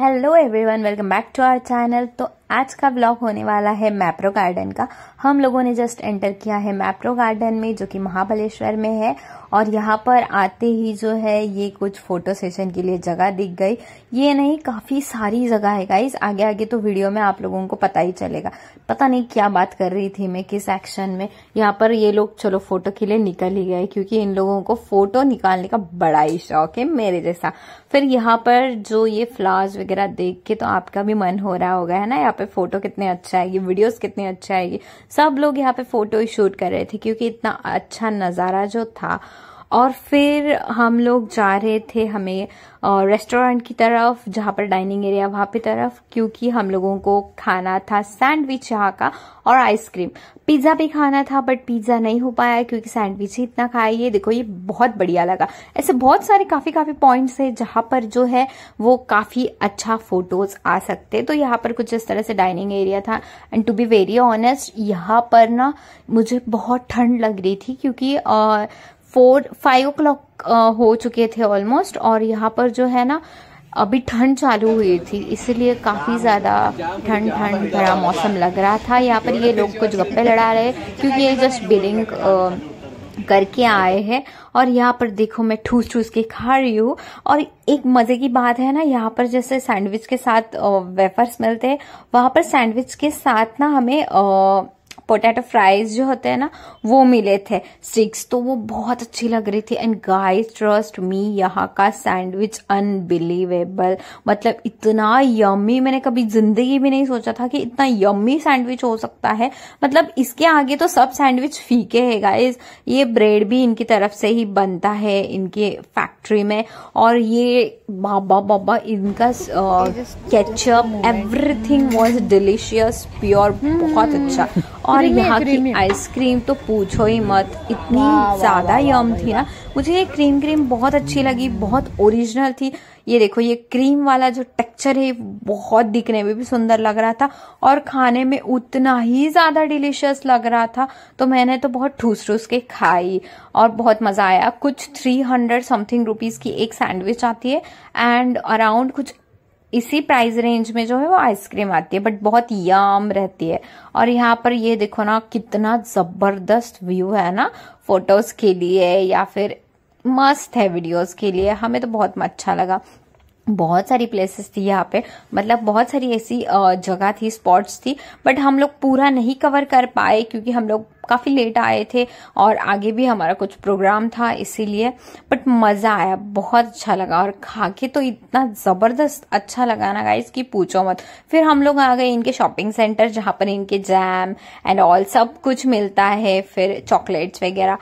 hello everyone welcome back to our channel तो आज का ब्लॉग होने वाला है मैप्रो गार्डन का हम लोगों ने जस्ट एंटर किया है मैप्रो गार्डन में जो कि महाबलेश्वर में है और यहाँ पर आते ही जो है ये कुछ फोटो सेशन के लिए जगह दिख गई ये नहीं काफ़ी सारी जगह है गाइज आगे आगे तो वीडियो में आप लोगों को पता ही चलेगा पता नहीं क्या बात कर रही थी मैं किस एक्शन में यहाँ पर ये लोग चलो फोटो के लिए निकल ही गए क्योंकि इन लोगों को फोटो निकालने का बड़ा ही शौक है मेरे जैसा फिर यहाँ पर जो ये फ्लावर्स वगैरह देख के तो आपका भी मन हो रहा होगा है ना यहाँ पर पे फोटो कितने अच्छा आएगी वीडियोस कितने अच्छे आएगी सब लोग यहाँ पे फोटो शूट कर रहे थे क्योंकि इतना अच्छा नज़ारा जो था और फिर हम लोग जा रहे थे हमें रेस्टोरेंट की तरफ जहाँ पर डाइनिंग एरिया वहाँ पे तरफ क्योंकि हम लोगों को खाना था सैंडविच यहाँ का और आइसक्रीम पिज्ज़ा भी खाना था बट पिज्ज़ा नहीं हो पाया क्योंकि सैंडविच ही इतना खाया ये देखो ये बहुत बढ़िया लगा ऐसे बहुत सारे काफ़ी काफ़ी पॉइंट्स है जहां पर जो है वो काफ़ी अच्छा फोटोज आ सकते तो यहाँ पर कुछ इस तरह से डाइनिंग एरिया था and to be very honest यहाँ पर ना मुझे बहुत ठंड लग रही थी क्योंकि फोर फाइव ओ क्लॉक हो चुके थे ऑलमोस्ट और यहाँ पर जो है ना अभी ठंड चालू हुई थी इसलिए काफ़ी ज़्यादा ठंड ठंड भरा मौसम लग रहा था यहाँ पर ये लोग कुछ गप्पे लड़ा रहे क्योंकि ये जस्ट बिलिंग करके आए हैं और यहाँ पर देखो मैं ठूस ठूस के खा रही हूँ और एक मज़े की बात है ना यहाँ पर जैसे सैंडविच के साथ वेफर्स मिलते हैं वहाँ पर सैंडविच के साथ ना हमें आ, पोटैटो फ्राइज जो होते हैं ना वो मिले थे स्टिक्स तो वो बहुत अच्छी लग रही थी एंड गाइस ट्रस्ट मी यहाँ का सैंडविच अनबिलीवेबल मतलब इतना यम्मी मैंने कभी जिंदगी में नहीं सोचा था कि इतना यम्मी सैंडविच हो सकता है मतलब इसके आगे तो सब सैंडविच फीके है गाइज ये ब्रेड भी इनकी तरफ से ही बनता है इनके फैक्ट्री में और ये बाबा बाबा इनका ketchup everything was delicious pure बहुत अच्छा और यहाँ की आइसक्रीम तो पूछो ही मत इतनी ज़्यादा यम थी ना मुझे ये क्रीम क्रीम बहुत अच्छी लगी बहुत ओरिजिनल थी ये देखो ये क्रीम वाला जो टेक्सचर है बहुत दिखने में भी सुंदर लग रहा था और खाने में उतना ही ज़्यादा डिलीशियस लग रहा था तो मैंने तो बहुत ठूस ठूस के खाई और बहुत मज़ा आया कुछ थ्री हंड्रेड समथिंग रुपीज़ की एक सैंडविच आती है एंड अराउंड कुछ इसी प्राइस रेंज में जो है वो आइसक्रीम आती है बट बहुत याम रहती है और यहाँ पर ये देखो ना कितना ज़बरदस्त व्यू है ना फोटोज़ के लिए या फिर मस्त है वीडियोस के लिए हमें तो बहुत अच्छा लगा बहुत सारी प्लेसेस थी यहाँ पे मतलब बहुत सारी ऐसी जगह थी स्पॉट्स थी बट हम लोग पूरा नहीं कवर कर पाए क्योंकि हम लोग काफ़ी लेट आए थे और आगे भी हमारा कुछ प्रोग्राम था इसीलिए बट मज़ा आया बहुत अच्छा लगा और खा के तो इतना ज़बरदस्त अच्छा लगा ना गाइस कि पूछो मत फिर हम लोग आ गए इनके शॉपिंग सेंटर जहां पर इनके जैम एंड ऑल सब कुछ मिलता है फिर चॉकलेट्स वगैरह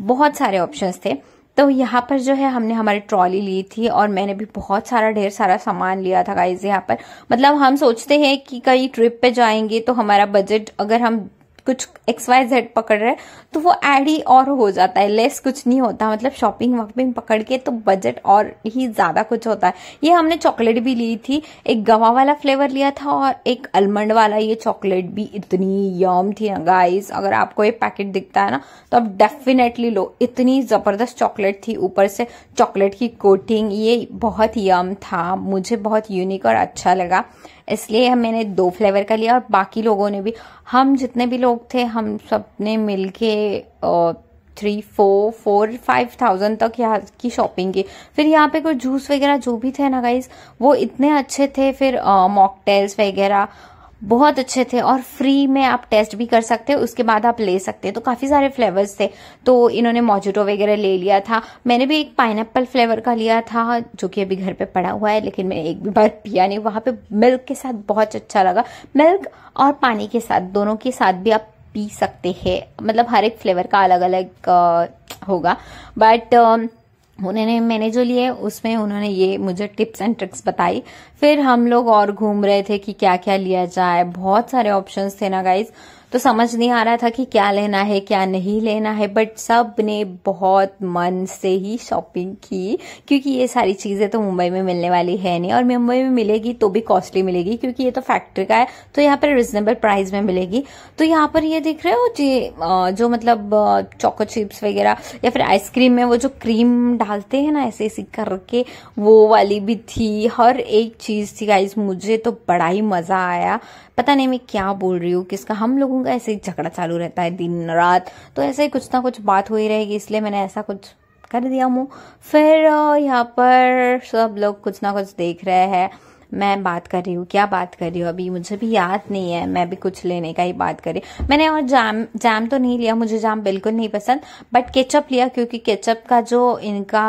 बहुत सारे ऑप्शंस थे तो यहाँ पर जो है हमने हमारी ट्रॉली ली थी और मैंने भी बहुत सारा ढेर सारा सामान लिया था गाइज यहाँ पर मतलब हम सोचते हैं कि कहीं ट्रिप पे जाएंगे तो हमारा बजट अगर हम कुछ एक्स वाई जेड पकड़ रहे तो वो एड ही और हो जाता है लेस कुछ नहीं होता मतलब शॉपिंग वॉपिंग पकड़ के तो बजट और ही ज़्यादा कुछ होता है ये हमने चॉकलेट भी ली थी एक गवा वाला फ्लेवर लिया था और एक अलमंड वाला ये चॉकलेट भी इतनी यम थी गाइस अगर आपको ये पैकेट दिखता है ना तो आप डेफिनेटली लो इतनी ज़बरदस्त चॉकलेट थी ऊपर से चॉकलेट की कोटिंग ये बहुत यम था मुझे बहुत यूनिक और अच्छा लगा इसलिए मैंने दो फ्लेवर का लिया और बाकी लोगों ने भी हम जितने भी लोग थे हम सब ने मिल के three four four five thousand तक यहाँ की शॉपिंग की फिर यहाँ पे कुछ जूस वगैरह जो भी थे ना गाइज वो इतने अच्छे थे फिर मॉकटेल्स वगैरह बहुत अच्छे थे और फ्री में आप टेस्ट भी कर सकते हो उसके बाद आप ले सकते हैं तो काफ़ी सारे फ्लेवर्स थे तो इन्होंने मोजिटो वगैरह ले लिया था मैंने भी एक पाइन फ्लेवर का लिया था जो कि अभी घर पे पड़ा हुआ है लेकिन मैंने एक भी बार पिया नहीं वहां पे मिल्क के साथ बहुत अच्छा लगा मिल्क और पानी के साथ दोनों के साथ भी आप पी सकते हैं मतलब हर एक फ्लेवर का अलग अलग होगा बट उन्होंने मैंने जो लिए उसमें उन्होंने ये मुझे टिप्स एंड ट्रिक्स बताई फिर हम लोग और घूम रहे थे कि क्या क्या लिया जाए बहुत सारे ऑप्शंस थे ना गाइज तो समझ नहीं आ रहा था कि क्या लेना है क्या नहीं लेना है बट सब ने बहुत मन से ही शॉपिंग की क्योंकि ये सारी चीज़ें तो मुंबई में मिलने वाली है नहीं और मुंबई में मिलेगी तो भी कॉस्टली मिलेगी क्योंकि ये तो फैक्ट्री का है तो यहाँ पर रिजनेबल प्राइस में मिलेगी तो यहाँ पर ये देख रहे हो जी जो मतलब चॉको चिप्स वगैरह या फिर आइसक्रीम में वो जो क्रीम डालते हैं ना ऐसे ऐसे करके वो वाली भी थी हर एक चीज़ थी गाइज मुझे तो बड़ा ही मज़ा आया पता नहीं मैं क्या बोल रही हूँ किसका हम लोगों रहूंगा ऐसे ही झगड़ा चालू रहता है दिन रात तो ऐसे ही कुछ ना कुछ बात हो ही रहेगी इसलिए मैंने ऐसा कुछ कर दिया मुँह फिर यहाँ पर सब लोग कुछ ना कुछ देख रहे हैं मैं बात कर रही हूँ क्या बात कर रही हूँ अभी मुझे भी याद नहीं है मैं भी कुछ लेने का ही बात कर रही हूँ मैंने और जैम जैम तो नहीं लिया मुझे जाम बिल्कुल नहीं पसंद बट केचप लिया क्योंकि केचप का जो इनका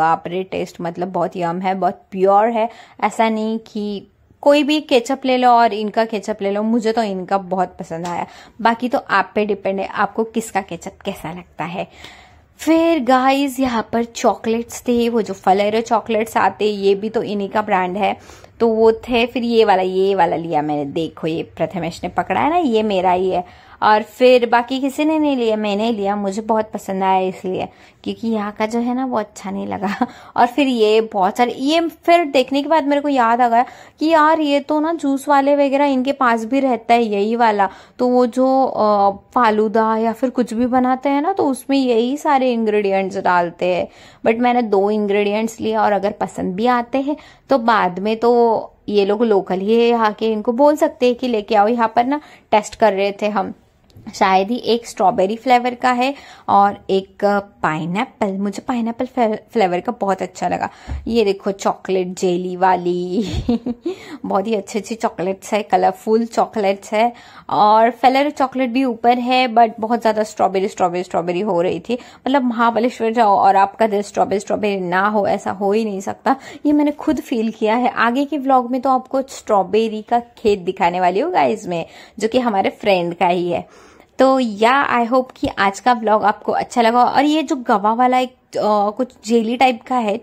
बापरे टेस्ट मतलब बहुत यम है बहुत प्योर है ऐसा नहीं कि कोई भी केचप ले लो और इनका केचप ले लो मुझे तो इनका बहुत पसंद आया बाकी तो आप पे डिपेंड है आपको किसका केचप कैसा लगता है फिर गाइस यहाँ पर चॉकलेट्स थे वो जो फलेरो चॉकलेट्स आते ये भी तो इन्हीं का ब्रांड है तो वो थे फिर ये वाला ये वाला लिया मैंने देखो ये प्रथमेश ने पकड़ा है ना ये मेरा ही है और फिर बाकी किसी ने नहीं लिया मैंने लिया मुझे बहुत पसंद आया इसलिए क्योंकि यहाँ का जो है ना वो अच्छा नहीं लगा और फिर ये बहुत सारे ये फिर देखने के बाद मेरे को याद आ गया कि यार ये तो ना जूस वाले वगैरह इनके पास भी रहता है यही वाला तो वो जो फालूदा या फिर कुछ भी बनाते हैं ना तो उसमें यही सारे इंग्रेडिएंट्स डालते हैं बट मैंने दो इंग्रेडिएंट्स लिए और अगर पसंद भी आते हैं तो बाद में तो ये लोग लोकल ही यहाँ के इनको बोल सकते हैं कि लेके आओ यहाँ पर ना टेस्ट कर रहे थे हम शायद ही एक स्ट्रॉबेरी फ्लेवर का है और एक पाइन मुझे पाइन फ्लेवर का बहुत अच्छा लगा ये देखो चॉकलेट जेली वाली बहुत ही अच्छे अच्छे चॉकलेट्स है कलरफुल चॉकलेट्स है और फेलर चॉकलेट भी ऊपर है बट बहुत ज़्यादा स्ट्रॉबेरी स्ट्रॉबेरी स्ट्रॉबेरी हो रही थी मतलब महाबलेश्वर जाओ और आपका दिल स्ट्रॉबेरी स्ट्रॉबेरी ना हो ऐसा हो ही नहीं सकता ये मैंने खुद फील किया है आगे के ब्लॉग में तो आपको स्ट्रॉबेरी का खेत दिखाने वाली होगा गाइज में जो कि हमारे फ्रेंड का ही है तो या आई होप कि आज का ब्लॉग आपको अच्छा लगा और ये जो गवा वाला एक आ, कुछ जेली टाइप का है